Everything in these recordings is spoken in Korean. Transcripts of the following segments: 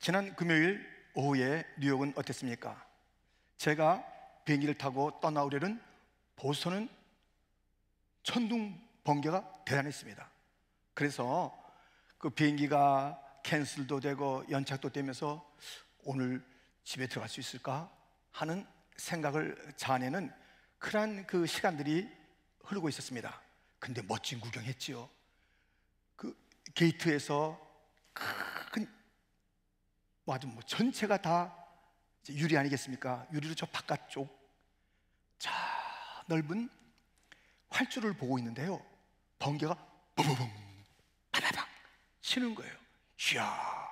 지난 금요일 오후에 뉴욕은 어땠습니까? 제가 비행기를 타고 떠나오려는 보스턴은 천둥 번개가 대단했습니다. 그래서 그 비행기가 캔슬도 되고 연착도 되면서 오늘 집에 들어갈 수 있을까 하는 생각을 자아내는 그러그 시간들이 흐르고 있었습니다. 근데 멋진 구경했지요. 그 게이트에서 아주 뭐 전체가 다 유리 아니겠습니까? 유리로 저 바깥쪽 자 넓은 활주를 보고 있는데요. 번개가 붕붕 바바박 치는 거예요. 이야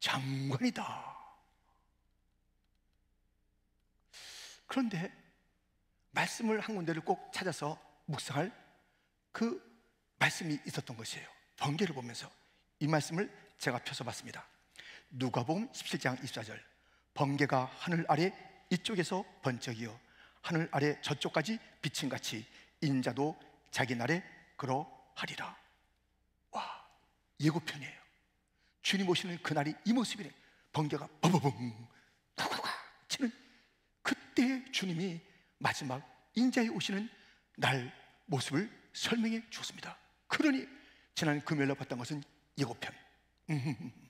장관이다. 그런데 말씀을 한 군데를 꼭 찾아서 묵상할 그 말씀이 있었던 것이에요. 번개를 보면서 이 말씀을 제가 펴서 봤습니다. 누가복음 17장 24절 번개가 하늘 아래 이쪽에서 번쩍이어 하늘 아래 저쪽까지 비친 같이 인자도 자기 날에 그러하리라. 와 예고편이에요. 주님 오시는 그 날이 이 모습이래. 번개가 버버벙 쿵쿵쿵 치는 그때 주님이 마지막 인자에 오시는 날 모습을 설명해 주었습니다. 그러니 지난 금요일날 봤던 것은 예고편. 음, 음, 음.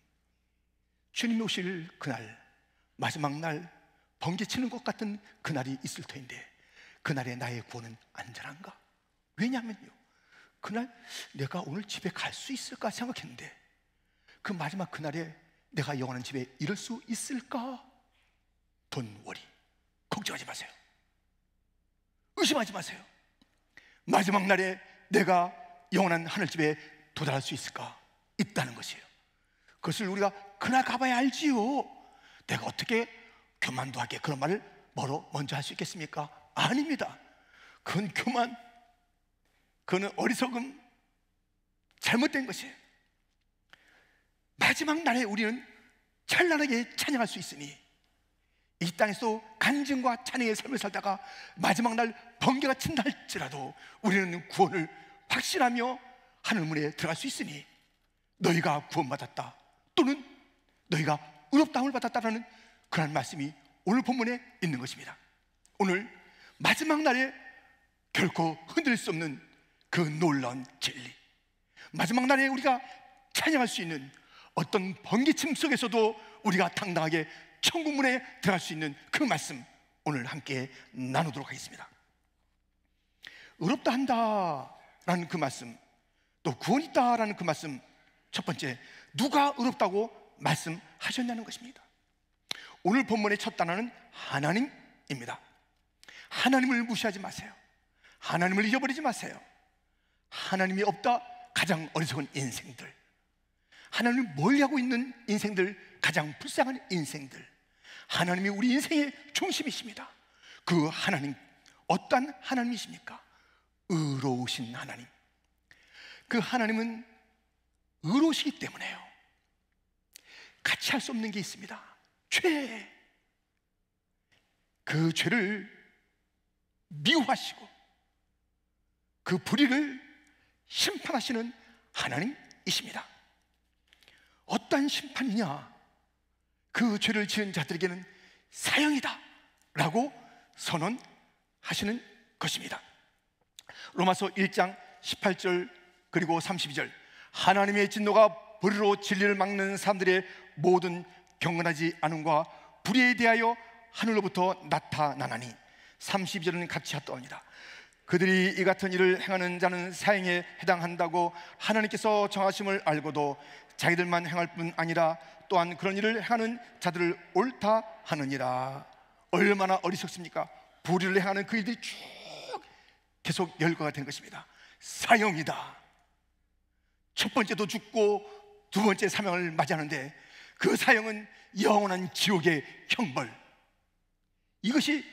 주님이 오실 그날, 마지막 날, 번개치는 것 같은 그날이 있을 터인데, 그날에 나의 구원은 안전한가? 왜냐면요. 그날 내가 오늘 집에 갈 수 있을까 생각했는데, 그 마지막 그날에 내가 영원한 집에 이럴 수 있을까? 돈월이. 걱정하지 마세요. 의심하지 마세요. 마지막 날에 내가 영원한 하늘집에 도달할 수 있을까? 있다는 것이에요. 그것을 우리가 그날 가봐야 알지요. 내가 어떻게 교만도 하게 그런 말을 뭐로 먼저 할 수 있겠습니까? 아닙니다. 그건 교만, 그는 어리석음, 잘못된 것이에요. 마지막 날에 우리는 찬란하게 찬양할 수 있으니 이 땅에서 간증과 찬양의 삶을 살다가 마지막 날 번개가 친다 할지라도 우리는 구원을 확신하며 하늘문에 들어갈 수 있으니 너희가 구원받았다. 또는 너희가 의롭다함을 받았다라는 그런 말씀이 오늘 본문에 있는 것입니다. 오늘 마지막 날에 결코 흔들 수 없는 그 놀라운 진리. 마지막 날에 우리가 찬양할 수 있는 어떤 번기침 속에서도 우리가 당당하게 천국문에 들어갈 수 있는 그 말씀 오늘 함께 나누도록 하겠습니다. 의롭다 한다라는 그 말씀, 또 구원 있다라는 그 말씀, 첫 번째 누가 의롭다고 말씀하셨냐는 것입니다. 오늘 본문의 첫 단어는 하나님입니다. 하나님을 무시하지 마세요. 하나님을 잊어버리지 마세요. 하나님이 없다 가장 어리석은 인생들. 하나님 멀리 하고 있는 인생들 가장 불쌍한 인생들. 하나님이 우리 인생의 중심이십니다. 그 하나님 어떠 하나님이십니까? 의로우신 하나님. 그 하나님은 의로시기 때문에요. 같이 할 수 없는 게 있습니다. 죄. 그 죄를 미워하시고 그 불의를 심판하시는 하나님이십니다. 어떠 심판이냐? 그 죄를 지은 자들에게는 사형이다. 라고 선언하시는 것입니다. 로마서 1장 18절 그리고 32절 하나님의 진노가 불로 진리를 막는 사람들의 모든 경건하지 않음과 불의에 대하여 하늘로부터 나타나나니 30절은 같이 하떠옵니다 그들이 이 같은 일을 행하는 자는 사형에 해당한다고 하나님께서 정하심을 알고도 자기들만 행할 뿐 아니라 또한 그런 일을 행하는 자들을 옳다 하느니라 얼마나 어리석습니까? 불의를 행하는 그 일들이 쭉 계속 열거가 된 것입니다 사형이다 첫 번째도 죽고 두 번째 사명을 맞이하는데 그 사형은 영원한 지옥의 형벌. 이것이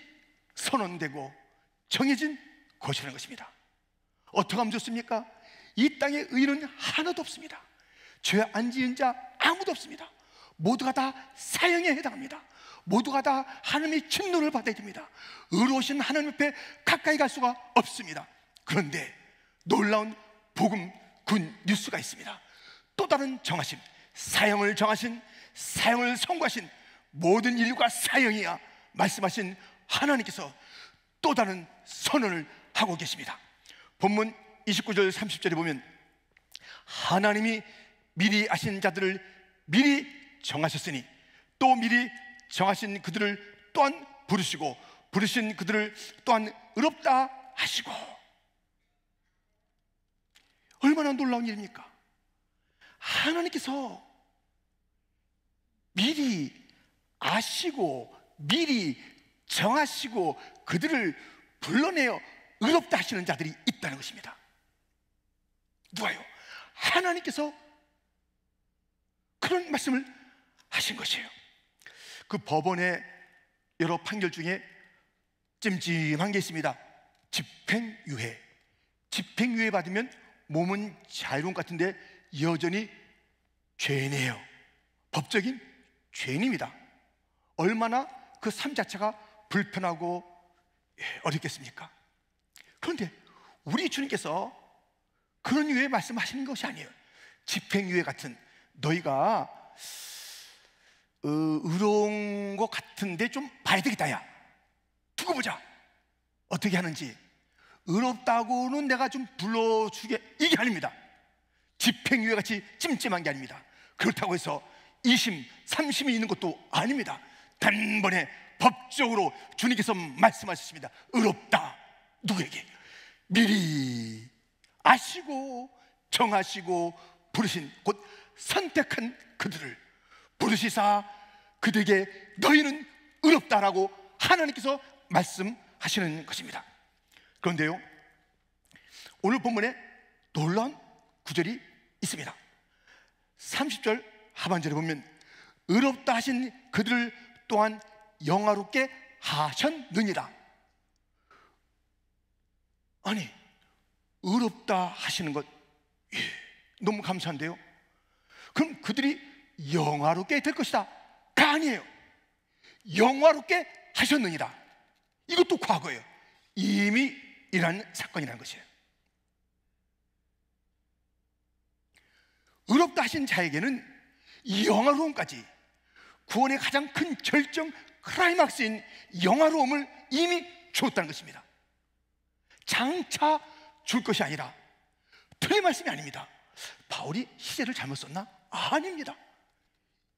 선언되고 정해진 것이라는 것입니다. 어떻게 하면 좋습니까? 이 땅에 의는 하나도 없습니다. 죄 안 지은 자 아무도 없습니다. 모두가 다 사형에 해당합니다. 모두가 다 하나님의 진노를 받아야 됩니다. 의로우신 하나님 앞에 가까이 갈 수가 없습니다. 그런데 놀라운 복음 군 뉴스가 있습니다. 또 다른 정하심, 사형을 정하신, 사형을 선고하신 모든 인류가 사형이야 말씀하신 하나님께서 또 다른 선언을 하고 계십니다. 본문 29절 30절에 보면 하나님이 미리 아신 자들을 미리 정하셨으니 또 미리 정하신 그들을 또한 부르시고 부르신 그들을 또한 의롭다 하시고 얼마나 놀라운 일입니까? 하나님께서 미리 아시고 미리 정하시고 그들을 불러내어 의롭다 하시는 자들이 있다는 것입니다. 누가요? 하나님께서 그런 말씀을 하신 것이에요. 그 법원의 여러 판결 중에 찜찜한 게 있습니다. 집행유예. 집행유예 받으면 몸은 자유로운 것 같은데 여전히 죄인이에요. 법적인 죄인입니다. 얼마나 그 삶 자체가 불편하고 예, 어렵겠습니까? 그런데 우리 주님께서 그런 유의 말씀하시는 것이 아니에요. 집행유예 같은 너희가 어, 의로운 것 같은데 좀 봐야 되겠다 야 두고 보자 어떻게 하는지 의롭다고는 내가 좀 불러주게 이게 아닙니다. 집행유예 같이 찜찜한 게 아닙니다. 그렇다고 해서 2심, 3심이 있는 것도 아닙니다. 단번에 법적으로 주님께서 말씀하셨습니다. 의롭다. 누구에게? 미리 아시고 정하시고 부르신 곧 선택한 그들을 부르시사 그들에게 너희는 의롭다라고 하나님께서 말씀하시는 것입니다. 그런데요, 오늘 본문에 놀라운 구절이 있습니다. 30절 하반절에 보면 의롭다 하신 그들을 또한 영화롭게 하셨느니라. 아니, 의롭다 하시는 것 예, 너무 감사한데요. 그럼 그들이 영화롭게 될 것이다. 가 그 아니에요. 영화롭게 하셨느니라. 이것도 과거예요. 이미 일어난 사건이라는 것이에요. 의롭다 하신 자에게는 영화로움까지 구원의 가장 큰 결정 크라이막스인 영화로움을 이미 주었다는 것입니다. 장차 줄 것이 아니라 틀린 말씀이 아닙니다. 바울이 시제를 잘못 썼나? 아닙니다.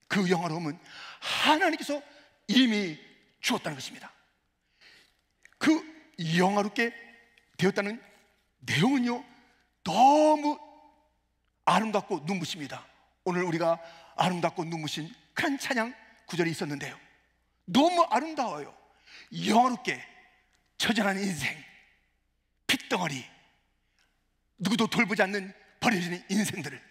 그 영화로움은 하나님께서 이미 주었다는 것입니다. 그 영화롭게 되었다는 내용은요, 너무 아름답고 눈부십니다. 오늘 우리가 아름답고 눈부신 큰 찬양 구절이 있었는데요. 너무 아름다워요. 영화롭게 처절한 인생, 핏덩어리, 누구도 돌보지 않는 버려지 인생들을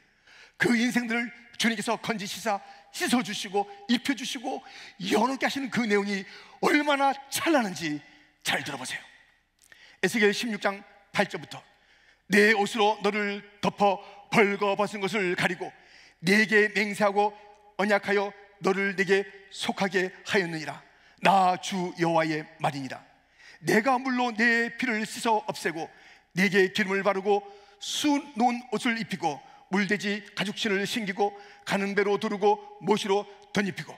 그 인생들을 주님께서 건지시사 씻어주시고 입혀주시고 영롭게 하시는 그 내용이 얼마나 찬란한지 잘 들어보세요. 에스겔 16장 8절부터 내 옷으로 너를 덮어 벌거벗은 것을 가리고 내게 맹세하고 언약하여 너를 내게 속하게 하였느니라 나 주 여호와의 말이니라 내가 물로 내 피를 씻어 없애고 내게 기름을 바르고 수놓은 옷을 입히고 물돼지 가죽신을 신기고 가는 배로 두르고 모시로 덧입히고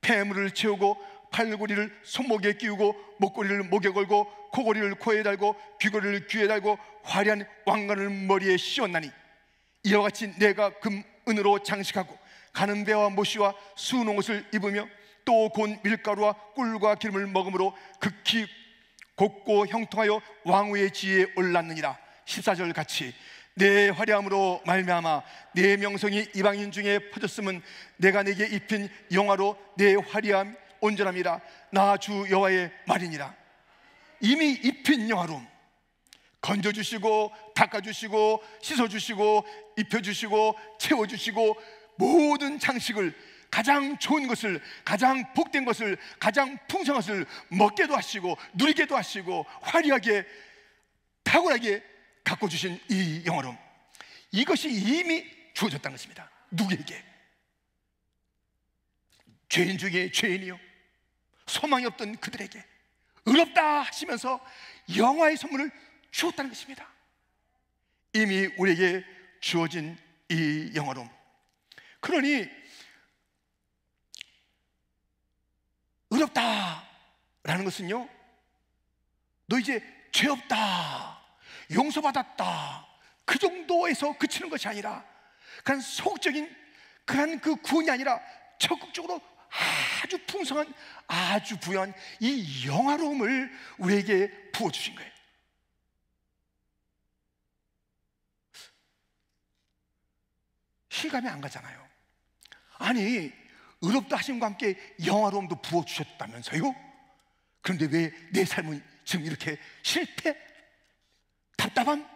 폐물을 채우고 팔고리를 손목에 끼우고 목걸이를 목에 걸고 코걸이를 코에 달고 귀걸이를 귀에 달고 화려한 왕관을 머리에 씌웠나니 이와 같이 내가 금 은으로 장식하고 가는 배와 모시와 수놓 옷을 입으며 또 곤 밀가루와 꿀과 기름을 먹음으로 극히 곱고 형통하여 왕후의 지에 올랐느니라 14절 같이 내 화려함으로 말미암아 내 명성이 이방인 중에 퍼졌음은 내가 내게 입힌 영화로 내 화려함 온전함이라 나 주 여호와의 말이니라 이미 입힌 영화로 건져주시고 닦아주시고 씻어주시고 입혀주시고 채워주시고 모든 장식을 가장 좋은 것을 가장 복된 것을 가장 풍성한 것을 먹게도 하시고 누리게도 하시고 화려하게 탁월하게 갖고 주신 이영화로 이것이 이미 주어졌다는 것입니다 누구에게? 죄인 중에 죄인이요 소망이 없던 그들에게 의롭다 하시면서 영화의 선물을 주었다는 것입니다. 이미 우리에게 주어진 이영화로 그러니 의롭다라는 것은요. 너 이제 죄 없다. 용서받았다. 그 정도에서 그치는 것이 아니라 그런 소극적인 그런 그 구원이 아니라 적극적으로 아주 풍성한 아주 부한이 영화로움을 우리에게 부어주신 거예요. 실감이 안 가잖아요. 아니, 의롭다 하심과 함께 영화로움도 부어주셨다면서요? 그런데 왜 내 삶은 지금 이렇게 실패, 답답함,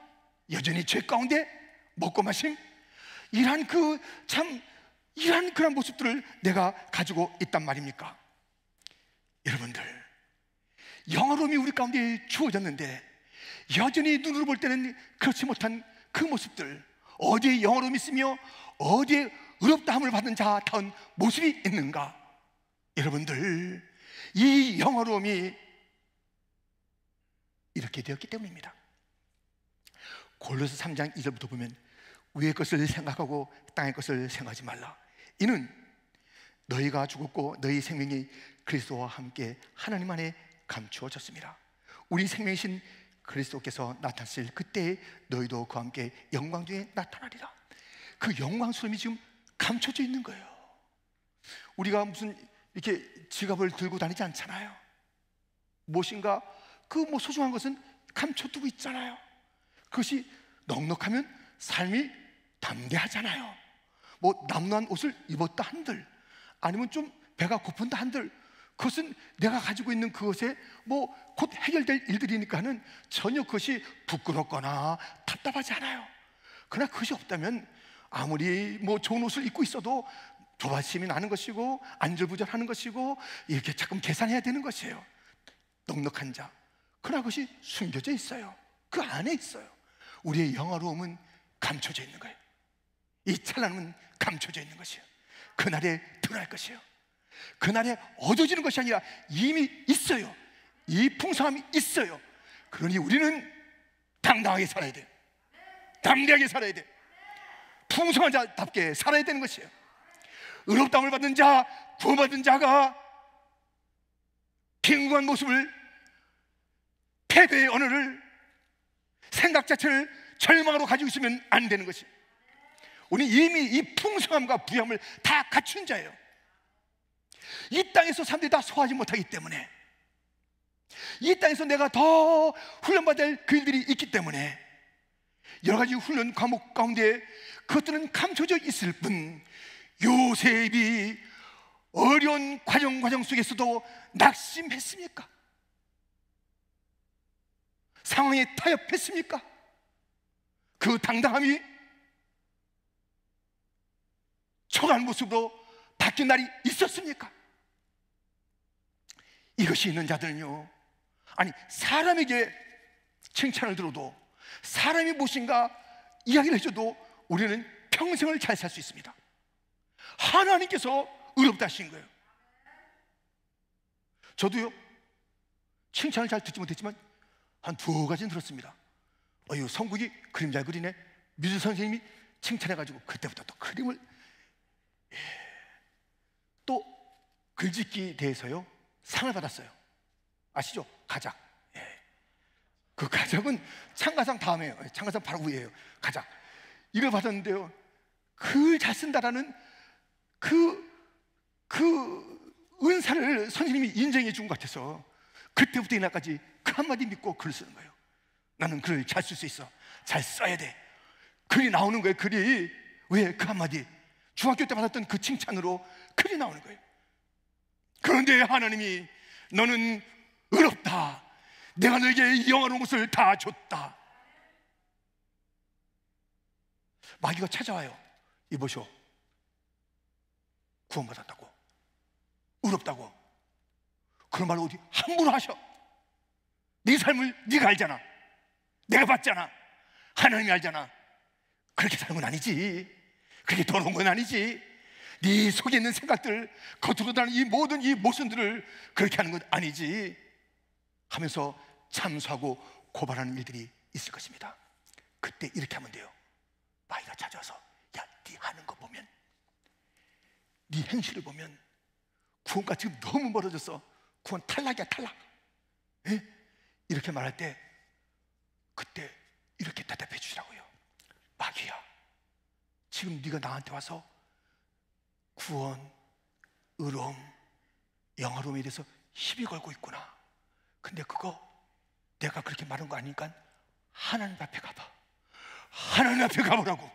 여전히 죄 가운데 먹고 마심, 이러한 그참 이러한 그런 모습들을 내가 가지고 있단 말입니까? 여러분들, 영어로움이 우리 가운데 주어졌는데 여전히 눈으로 볼 때는 그렇지 못한 그 모습들, 어디에 영어로움이 있으며 어디에 의롭다함을 받은 자다운 모습이 있는가? 여러분들, 이 영어로움이 이렇게 되었기 때문입니다. 골로새 3장 2절부터 보면 위의 것을 생각하고 땅의 것을 생각하지 말라. 이는 너희가 죽었고 너희 생명이 그리스도와 함께 하나님 안에 감추어졌습니다. 우리 생명이신 그리스도께서 나타나실 그때에 너희도 그와 함께 영광 중에 나타나리라. 그 영광스러움이 지금 감춰져 있는 거예요. 우리가 무슨 이렇게 지갑을 들고 다니지 않잖아요. 무엇인가 그 뭐 소중한 것은 감춰두고 있잖아요. 그것이 넉넉하면 삶이 담대하잖아요. 뭐 남루한 옷을 입었다 한들 아니면 좀 배가 고픈다 한들 그것은 내가 가지고 있는 그것에 뭐 곧 해결될 일들이니까는 전혀 그것이 부끄럽거나 답답하지 않아요. 그러나 그것이 없다면 아무리 뭐 좋은 옷을 입고 있어도 조바심이 나는 것이고 안절부절하는 것이고 이렇게 자꾸 계산해야 되는 것이에요. 넉넉한 자. 그러나 그것이 숨겨져 있어요. 그 안에 있어요. 우리의 영화로움은 감춰져 있는 거예요. 이 찬란함은 감춰져 있는 것이요. 그날에 드러날 것이요. 그날에 얻어지는 것이 아니라 이미 있어요. 이 풍성함이 있어요. 그러니 우리는 당당하게 살아야 돼요. 담대하게 살아야 돼요. 풍성한 자답게 살아야 되는 것이에요. 의롭다을 받은 자, 구원받은 자가 빈궁한 모습을 패배의 언어를 생각 자체를 절망으로 가지고 있으면 안 되는 것이에요. 우리는 이미 이 풍성함과 부함을 다 갖춘 자예요. 이 땅에서 사람들이 다 소화하지 못하기 때문에 이 땅에서 내가 더 훈련받을 그 일들이 있기 때문에 여러 가지 훈련 과목 가운데 그것들은 감춰져 있을 뿐 요셉이 어려운 과정 과정 속에서도 낙심했습니까? 상황에 타협했습니까? 그 당당함이 초한 모습으로 바뀐 날이 있었습니까? 이것이 있는 자들은요, 아니, 사람에게 칭찬을 들어도 사람이 무엇인가 이야기를 해줘도 우리는 평생을 잘 살 수 있습니다. 하나님께서 의롭다 하신 거예요. 저도요, 칭찬을 잘 듣지 못했지만 한 두 가지는 들었습니다. 어유 성국이 그림 잘 그리네. 뮤즈 선생님이 칭찬해가지고 그때부터 또 그림을 또 글짓기에 대해서요 상을 받았어요. 아시죠? 가작. 예. 그 가작은 창가상 다음에요. 창가상 예, 바로 위에요 가작. 이걸 받았는데요. 글 잘 쓴다라는 그, 그 은사를 선생님이 인정해 준 것 같아서 그때부터 이날까지 그 한마디 믿고 글을 쓰는 거예요. 나는 글을 잘 쓸 수 있어. 잘 써야 돼. 글이 나오는 거예요. 글이. 왜 그 한마디? 중학교 때 받았던 그 칭찬으로 글이 나오는 거예요. 그런데 하나님이 너는 의롭다. 내가 너에게 영원한운 것을 다 줬다. 마귀가 찾아와요. 이보시오. 구원받았다고. 의롭다고. 그런 말을 어디 함부로 하셔. 네 삶을 네가 알잖아. 내가 봤잖아. 하나님이 알잖아. 그렇게 사는 건 아니지. 그게 더러운 건 아니지. 네 속에 있는 생각들, 겉으로 다는 이 모든 이 모순들을 그렇게 하는 건 아니지. 하면서 참수하고 고발하는 일들이 있을 것입니다. 그때 이렇게 하면 돼요. 마이가 찾아와서 야, 네 하는 거 보면, 네 행실을 보면 구원과 지금 너무 멀어져서 구원 탈락이야 탈락. 에? 예? 이렇게 말할 때 그때 이렇게 대답해 주시라고요. 마귀야, 지금 네가 나한테 와서 구원, 의로움, 영화로움에 대해서 시비 걸고 있구나. 근데 그거 내가 그렇게 말한 거 아니니까 하나님 앞에 가봐. 하나님 앞에 가보라고.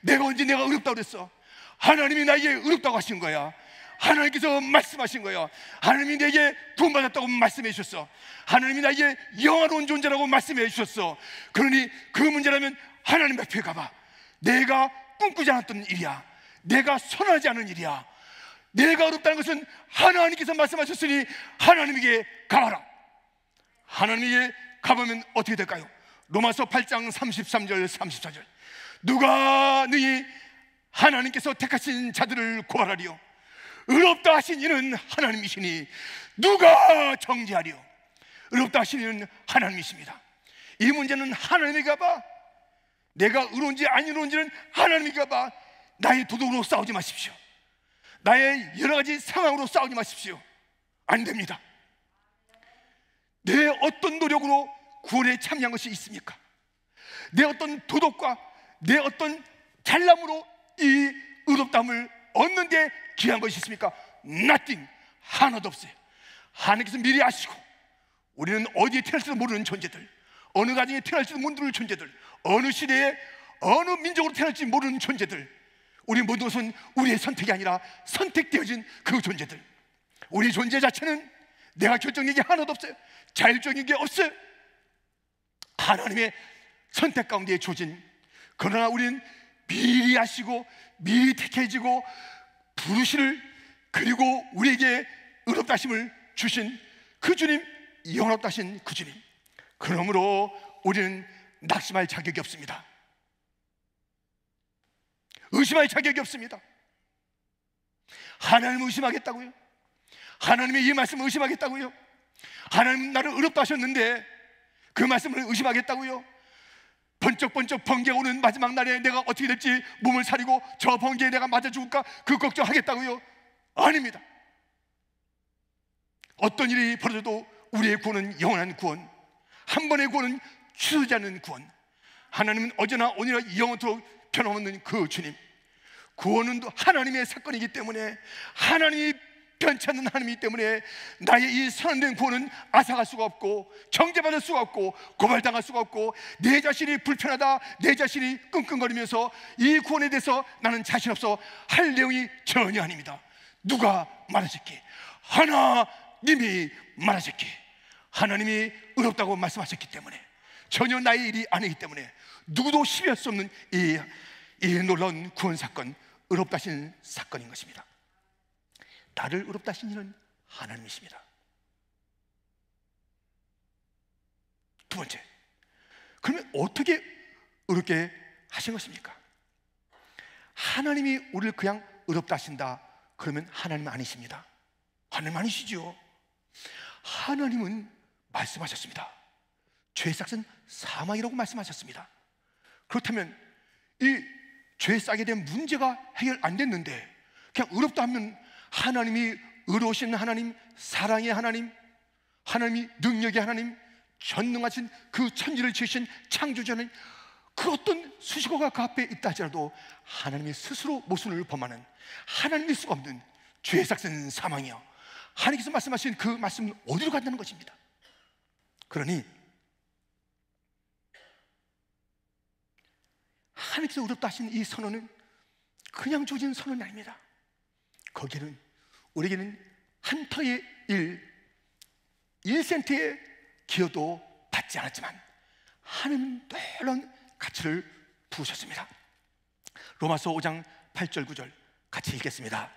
내가 언제 내가 의롭다고 그랬어? 하나님이 나에게 의롭다고 하신 거야. 하나님께서 말씀하신 거야 하나님이 내게 구원받았다고 말씀해 주셨어. 하나님이 나에게 영화로운 존재라고 말씀해 주셨어. 그러니 그 문제라면 하나님 앞에 가봐. 내가 꿈꾸지 않았던 일이야. 내가 선하지 않은 일이야. 내가 어렵다는 것은 하나님께서 말씀하셨으니 하나님에게 가라. 하나님에게 가보면 어떻게 될까요? 로마서 8장 33절 34절. 누가 너희 하나님께서 택하신 자들을 구하라리요. 의롭다 하신 이는 하나님이시니 누가 정지하리요 의롭다 하신 이는 하나님이십니다. 이 문제는 하나님이 가봐 내가 의로운지 아니로운지는 하나님이가 봐. 나의 도덕으로 싸우지 마십시오. 나의 여러 가지 상황으로 싸우지 마십시오. 안 됩니다. 내 어떤 노력으로 구원에 참여한 것이 있습니까? 내 어떤 도덕과 내 어떤 잘남으로 이 의롭담을 얻는 데 기한 것이 있습니까? nothing 하나도 없어요. 하나님께서 미리 아시고 우리는 어디에 태어날지도 모르는 존재들, 어느 가정에 태어날지도 모르는 존재들, 어느 시대에 어느 민족으로 태어날지 모르는 존재들 우리 모든 것은 우리의 선택이 아니라 선택되어진 그 존재들 우리 존재 자체는 내가 결정력게 하나도 없어요 자율적인 게 없어요 하나님의 선택 가운데 조진 그러나 우리는 미리 하시고 미리 택해지고 부르시를 그리고 우리에게 의롭다심을 주신 그 주님 영원롭다신 그 주님 그러므로 우리는 낙심할 자격이 없습니다. 의심할 자격이 없습니다. 하나님 의심하겠다고요? 하나님의 이 말씀을 의심하겠다고요? 하나님 나를 의롭다 하셨는데 그 말씀을 의심하겠다고요? 번쩍번쩍 번개 오는 마지막 날에 내가 어떻게 될지 몸을 사리고 저 번개에 내가 맞아 죽을까 그 걱정하겠다고요? 아닙니다. 어떤 일이 벌어져도 우리의 구원은 영원한 구원, 한 번의 구원은 추수자는 구원. 하나님은 어제나 오늘이나 영원토록 변함없는 그 주님. 구원은 하나님의 사건이기 때문에 하나님이 변치 않는 하나님이기 때문에 나의 이 선언된 구원은 아사갈 수가 없고 정죄받을 수가 없고 고발당할 수가 없고 내 자신이 불편하다 내 자신이 끙끙거리면서 이 구원에 대해서 나는 자신 없어 할 내용이 전혀 아닙니다 누가 말하셨기 하나님이 말하셨기 하나님이 의롭다고 말씀하셨기 때문에 전혀 나의 일이 아니기 때문에 누구도 시비할 수 없는 이, 이 놀라운 구원 사건, 의롭다신 사건인 것입니다. 나를 의롭다신 이는 하나님이십니다. 두 번째, 그러면 어떻게 의롭게 하신 것입니까? 하나님이 우리를 그냥 의롭다 하신다. 그러면 하나님 아니십니다. 하나님 아니시죠. 하나님은 말씀하셨습니다. 죄의 싹은 사망이라고 말씀하셨습니다. 그렇다면 이죄 싹에 대한 문제가 해결 안 됐는데 그냥 의롭다 하면 하나님이 의로우신 하나님, 사랑의 하나님, 하나님이 능력의 하나님, 전능하신 그 천지를 지으신 창조자는 그 어떤 수식어가 그 앞에 있다 할지라도 하나님이 스스로 모순을 범하는 하나님일 수가 없는 죄 삭슨 사망이요 하나님께서 말씀하신 그 말씀은 어디로 간다는 것입니다 그러니 하나님께서 의롭다 하신 이 선언은 그냥 주어진 선언이 아닙니다. 거기는 우리에게는 한 터의 일, 1센트의 기여도 받지 않았지만 하나님 놀라운 가치를 부으셨습니다. 로마서 5장 8절 9절 같이 읽겠습니다.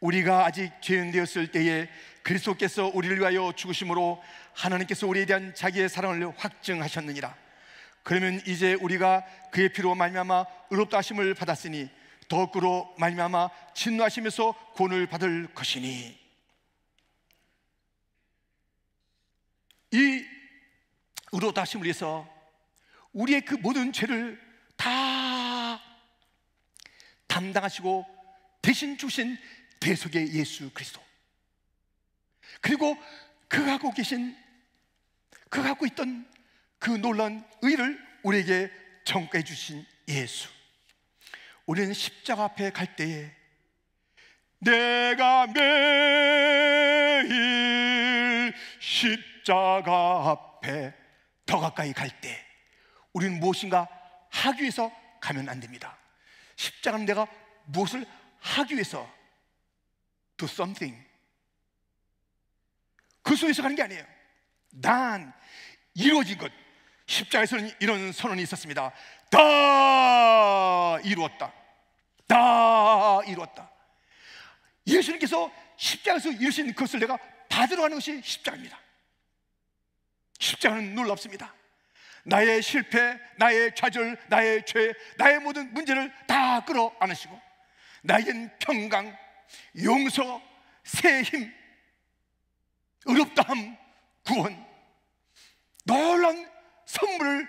우리가 아직 죄인되었을 때에 그리스도께서 우리를 위하여 죽으심으로 하나님께서 우리에 대한 자기의 사랑을 확증하셨느니라. 그러면 이제 우리가 그의 피로 말미암아 의롭다 하심을 받았으니 더욱으로 말미암아 진노하심에서 구원을 받을 것이니 이 의롭다 하심을 위해서 우리의 그 모든 죄를 다 담당하시고 대신 주신 대속의 예수 그리스도 그리고 그가 갖고 계신 그가 갖고 있던 그 놀란 의를 우리에게 전가해 주신 예수. 우리는 십자가 앞에 갈 때에 내가 매일 십자가 앞에 더 가까이 갈 때 우리는 무엇인가 하기 위해서 가면 안 됩니다. 십자가는 내가 무엇을 하기 위해서 do something 그 속에서 가는 게 아니에요. 난 이루어진 것 십자에서는 이런 선언이 있었습니다. 다 이루었다. 다 이루었다. 예수님께서 십자에서 이루신 것을 내가 받으러 가는 것이 십자입니다. 십자는 놀랍습니다. 나의 실패, 나의 좌절, 나의 죄, 나의 모든 문제를 다 끌어 안으시고, 나에 평강, 용서, 새 힘, 의롭다함, 구원, 놀란 선물을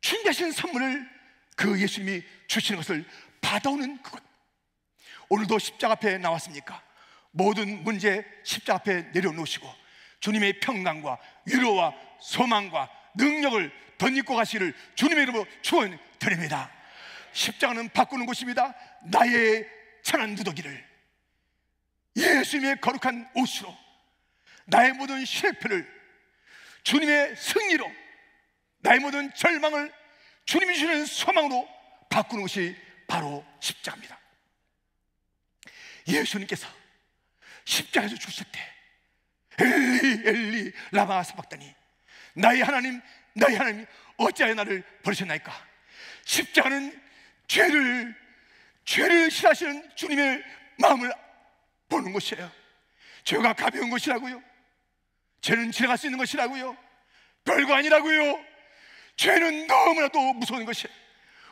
준비하신 선물을 그 예수님이 주시는 것을 받아오는 그것 오늘도 십자가 앞에 나왔습니까? 모든 문제 십자가 앞에 내려놓으시고 주님의 평강과 위로와 소망과 능력을 덧입고 가시를 주님의 이름으로 축원드립니다 십자가는 바꾸는 곳입니다 나의 천한 두더기를 예수님의 거룩한 옷으로 나의 모든 실패를 주님의 승리로 나의 모든 절망을 주님이 주는 소망으로 바꾸는 것이 바로 십자가입니다. 예수님께서 십자에서 죽으실 때 엘리 엘리 라마 사박다니 나의 하나님 나의 하나님 어찌하여 나를 버리셨나이까 십자는 죄를 죄를 싫어하시는 주님의 마음을 보는 것이에요 죄가 가벼운 것이라고요 죄는 지나갈 수 있는 것이라고요 별거 아니라고요 죄는 너무나도 무서운 것이에요.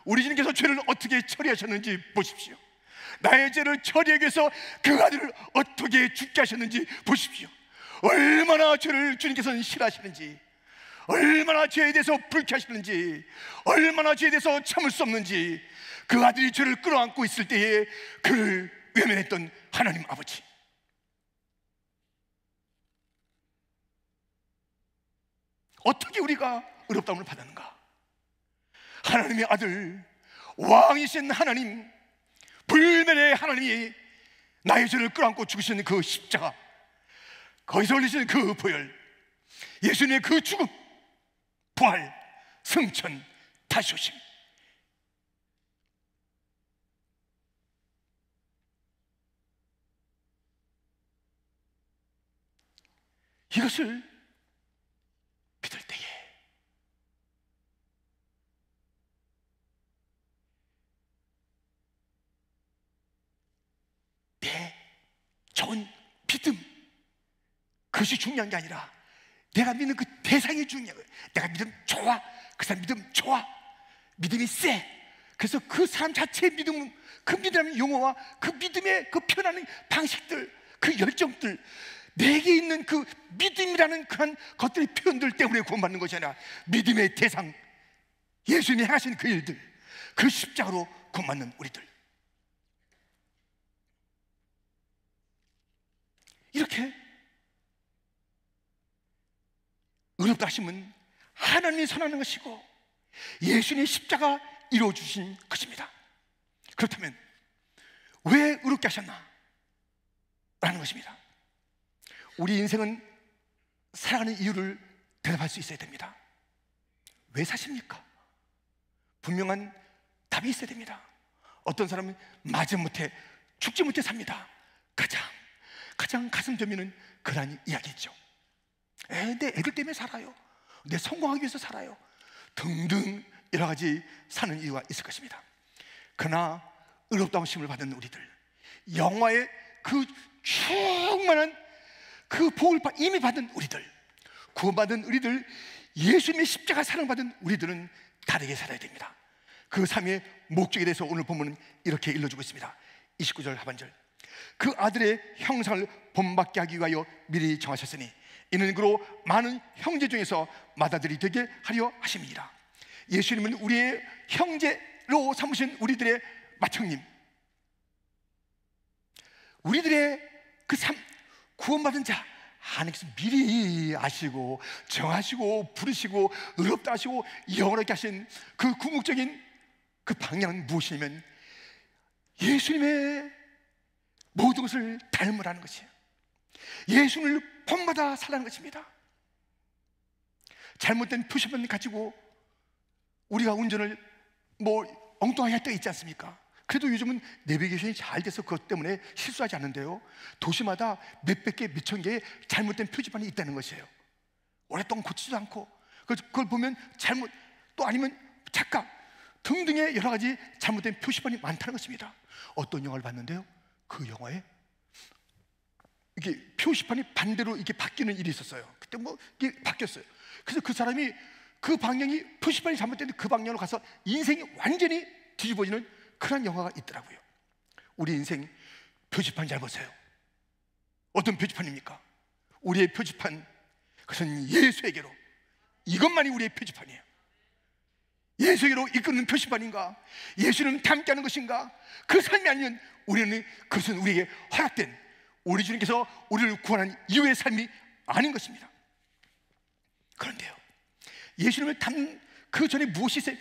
우리 주님께서 죄를 어떻게 처리하셨는지 보십시오. 나의 죄를 처리하기 위해서 그 아들을 어떻게 죽게 하셨는지 보십시오. 얼마나 죄를 주님께서는 싫어하시는지, 얼마나 죄에 대해서 불쾌하시는지, 얼마나 죄에 대해서 참을 수 없는지, 그 아들이 죄를 끌어안고 있을 때에 그를 외면했던 하나님 아버지. 어떻게 우리가 의롭다움을 받았는가? 하나님의 아들, 왕이신 하나님, 불멸의 하나님이 나의 죄를 끌어안고 죽으신 그 십자가, 거기서 올리신 그 보혈, 예수님의 그 죽음, 부활, 승천, 다시 오심. 이것을 그것이 중요한 게 아니라 내가 믿는 그 대상이 중요해요 내가 믿음 좋아. 그 사람 믿음 좋아. 믿음이 세. 그래서 그 사람 자체의 믿음, 그 믿음의 용어와 그 믿음의 그 표현하는 방식들, 그 열정들, 내게 있는 그 믿음이라는 그런 것들의 표현들 때문에 구원받는 것이 아니라 믿음의 대상, 예수님이 하신 그 일들, 그십자로 구원받는 우리들. 이렇게 의롭다 하심은 하나님이 선하는 것이고 예수님의 십자가 이루어 주신 것입니다. 그렇다면 왜 의롭게 하셨나? 라는 것입니다. 우리 인생은 살아가는 이유를 대답할 수 있어야 됩니다. 왜 사십니까? 분명한 답이 있어야 됩니다. 어떤 사람은 마지못해 죽지 못해 삽니다. 가장 가장 가슴 저미는 그러한 이야기죠. 내 애들 때문에 살아요. 내 성공하기 위해서 살아요. 등등 여러 가지 사는 이유가 있을 것입니다. 그러나 의롭다운 심을 받은 우리들 영화의 그 충만한 그 복을 이미 받은 우리들 구원받은 우리들 예수님의 십자가 사랑받은 우리들은 다르게 살아야 됩니다. 그 삶의 목적에 대해서 오늘 본문은 이렇게 일러주고 있습니다. 29절 하반절. 그 아들의 형상을 본받게 하기 위하여 미리 정하셨으니 이는 그로 많은 형제 중에서 마다들이 되게 하려 하십니다. 예수님은 우리의 형제로 삼으신 우리들의 마청님. 우리들의 그 삼, 구원받은 자, 하나님께서 미리 아시고 정하시고 부르시고 의롭다 하시고 영원하게 하신 그 궁극적인 그 방향은 무엇이냐면 예수님의 모든 것을 닮으라는 것이에요. 예수를 본받아 살라는 것입니다. 잘못된 표시만 가지고 우리가 운전을 뭐 엉뚱하게 할 때가 있지 않습니까? 그래도 요즘은 내비게이션이 잘 돼서 그것 때문에 실수하지 않는데요. 도시마다 몇백 개, 몇천 개의 잘못된 표지판이 있다는 것이에요. 오랫동안 고치지도 않고 그걸 보면 잘못 또 아니면 착각 등등의 여러 가지 잘못된 표시판이 많다는 것입니다. 어떤 영화를 봤는데요. 그 영화에 이게 표시판이 반대로 이게 바뀌는 일이 있었어요. 그때 뭐 이게 바뀌었어요. 그래서 그 사람이 그 방향이 표시판이 잘못됐는데 그 방향으로 가서 인생이 완전히 뒤집어지는 그런 영화가 있더라고요. 우리 인생 표지판 잘 보세요. 어떤 표지판입니까? 우리의 표지판 그것은 예수에게로 이것만이 우리의 표지판이에요. 예수에게로 이끄는 표지판인가? 예수는 함께하는 것인가? 그 삶이 아니 우리는 그것은 우리에게 허락된 우리 주님께서 우리를 구원한 이후의 삶이 아닌 것입니다. 그런데요, 예수님을 단그 전에 무엇이 있어요?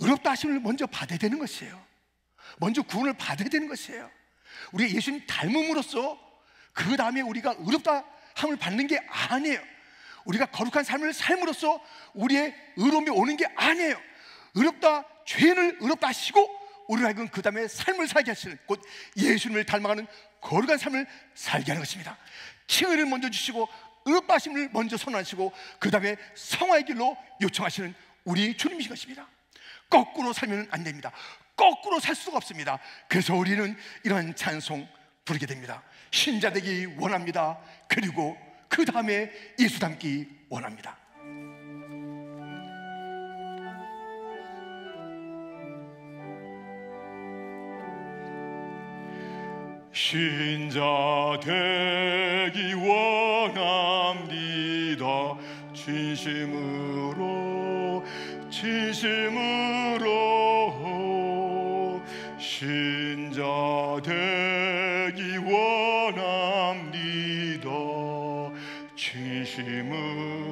의롭다 하심을 먼저 받아야 되는 것이에요. 먼저 구원을 받아야 되는 것이에요. 우리 예수님 닮음으로써 그 다음에 우리가 의롭다 함을 받는 게 아니에요. 우리가 거룩한 삶을 삶으로써 우리의 의로움이 오는 게 아니에요. 의롭다 죄를 의롭다 하시고 우리 하여금 그 다음에 삶을 살게 하시는 곧 예수님을 닮아가는 거룩한 삶을 살게 하는 것입니다. 칭의를 먼저 주시고 의롭다심을 먼저 선언하시고 그 다음에 성화의 길로 요청하시는 우리 주님이신 것입니다. 거꾸로 살면 안 됩니다. 거꾸로 살 수가 없습니다. 그래서 우리는 이러 찬송 부르게 됩니다. 신자 되기 원합니다. 그리고 그 다음에 예수 닮기 원합니다. 신자 되기 원합니다 진심으로 진심으로 신자 되기 원합니다 진심으로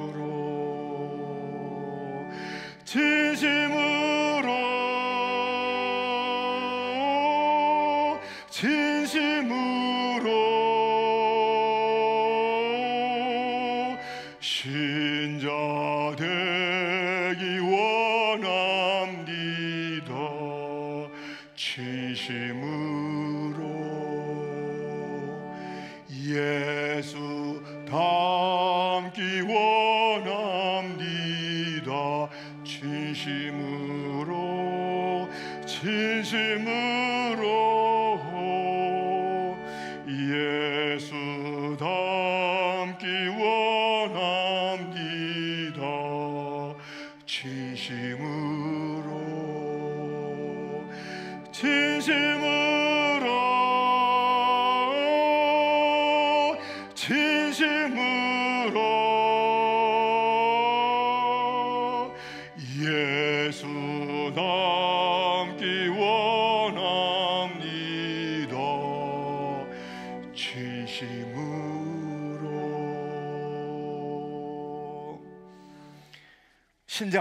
합니다 진심으로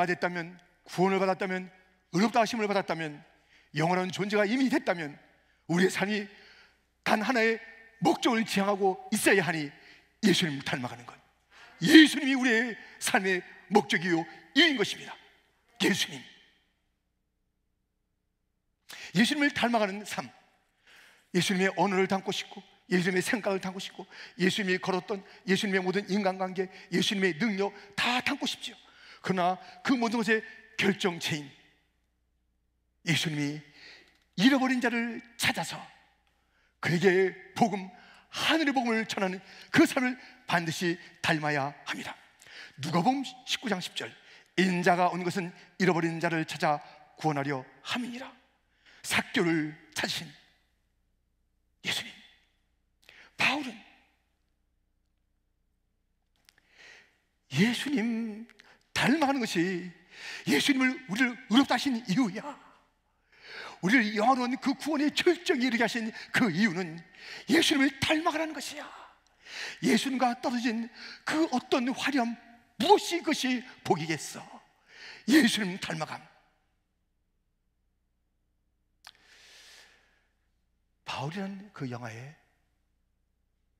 됐다면 구원을 받았다면 의롭다 하심을 받았다면 영원한 존재가 이미 됐다면 우리의 삶이 단 하나의 목적을 지향하고 있어야 하니 예수님을 닮아가는 것. 예수님이 우리의 삶의 목적이요 이유인 것입니다. 예수님. 예수님을 닮아가는 삶. 예수님의 언어를 담고 싶고 예수님의 생각을 담고 싶고 예수님이 걸었던 예수님의 모든 인간관계, 예수님의 능력 다 담고 싶지요. 그러나 그 모든 것의 결정체인 예수님이 잃어버린 자를 찾아서 그에게 복음, 하늘의 복음을 전하는 그 삶을 반드시 닮아야 합니다. 누가복음 19장 10절 인자가 온 것은 잃어버린 자를 찾아 구원하려 함이니라. 사교를 찾으신 예수님. 바울은 예수님 닮아가는 것이 예수님을 우리를 의롭다 하신 이유야. 우리를 영원한 그 구원에 절정히 이르게 하신 그 이유는 예수님을 닮아가라는 것이야. 예수님과 떨어진 그 어떤 화려함 무엇이 그것이 복이겠어. 예수님 닮아감. 바울이라그 영화에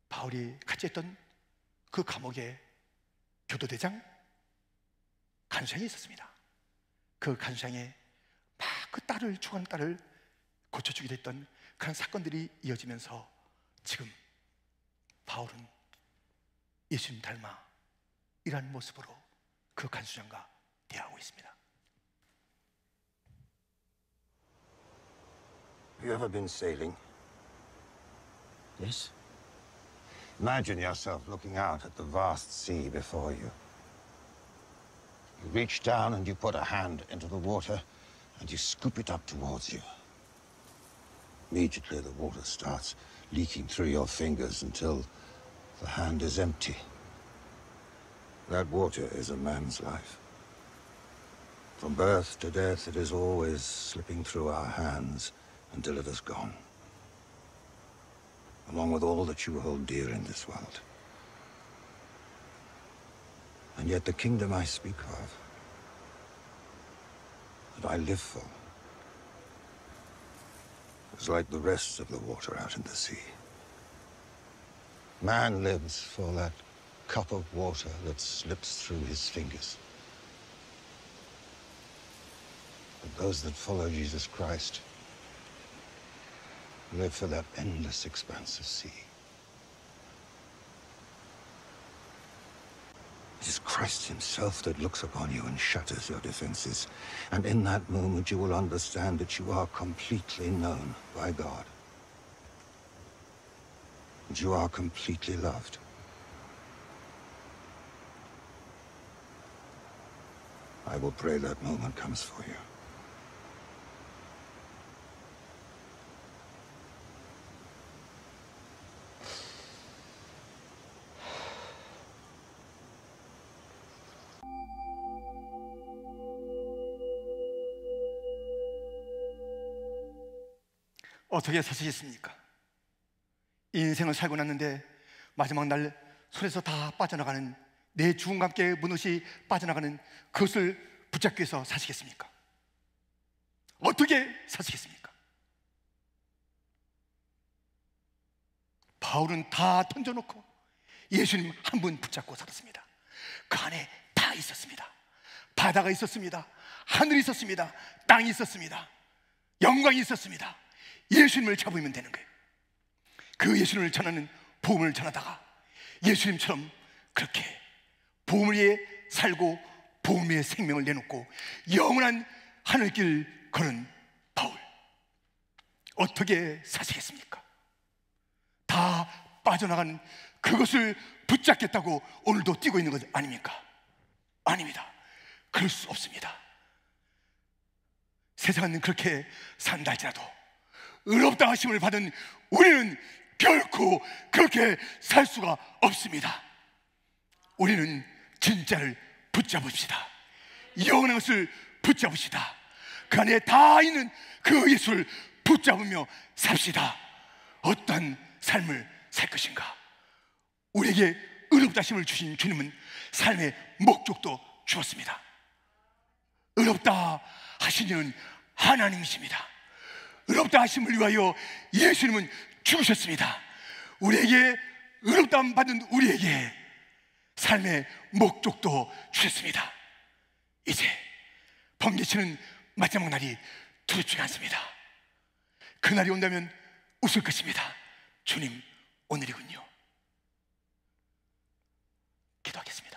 바울이 같이 했던 그 감옥의 교도대장 간수행이 있었습니다. 그 간수행에 막그 딸을 죽어가는 딸을 고쳐주기도 했던 그런 사건들이 이어지면서 지금 바울은 예수님 닮아 이런 모습으로 그 간수장과 대하고 있습니다. Have you ever been sailing? Yes. Imagine yourself looking out at the vast sea before you. You reach down and you put a hand into the water and you scoop it up towards you. Immediately the water starts leaking through your fingers until the hand is empty. That water is a man's life. From birth to death, it is always slipping through our hands until it is gone. Along with all that you hold dear in this world. And yet the kingdom I speak of, that I live for, is like the rest of the water out in the sea. Man lives for that cup of water that slips through his fingers. But those that follow Jesus Christ live for that endless expanse of sea. It is Christ himself that looks upon you and shatters your defenses. And in that moment, you will understand that you are completely known by God. And you are completely loved. I will pray that moment comes for you. 어떻게 사시겠습니까? 인생을 살고 났는데 마지막 날 손에서 다 빠져나가는 내 죽음과 함께 무엇이 빠져나가는 그것을 붙잡기 위해서 사시겠습니까? 어떻게 사시겠습니까? 바울은 다 던져놓고 예수님 한 분 붙잡고 살았습니다. 그 안에 다 있었습니다. 바다가 있었습니다. 하늘이 있었습니다. 땅이 있었습니다. 영광이 있었습니다. 예수님을 잡으면 되는 거예요. 그 예수님을 전하는 보험을 전하다가 예수님처럼 그렇게 보험 위에 살고 보험 위에 생명을 내놓고 영원한 하늘길 걸은 바울. 어떻게 사시겠습니까? 다 빠져나간 그것을 붙잡겠다고 오늘도 뛰고 있는 것 아닙니까? 아닙니다. 그럴 수 없습니다. 세상은 그렇게 산다 할지라도 의롭다 하심을 받은 우리는 결코 그렇게 살 수가 없습니다. 우리는 진짜를 붙잡읍시다. 영원한 것을 붙잡읍시다. 그 안에 다 있는 그 예수를 붙잡으며 삽시다. 어떤 삶을 살 것인가? 우리에게 의롭다심을 주신 주님은 삶의 목적도 주었습니다. 의롭다 하시는 하나님이십니다. 의롭다 하심을 위하여 예수님은 죽으셨습니다. 우리에게 의롭다 받은 우리에게 삶의 목적도 주셨습니다. 이제 범죄치는 마지막 날이 두렵지 않습니다. 그날이 온다면 웃을 것입니다. 주님, 오늘이군요. 기도하겠습니다.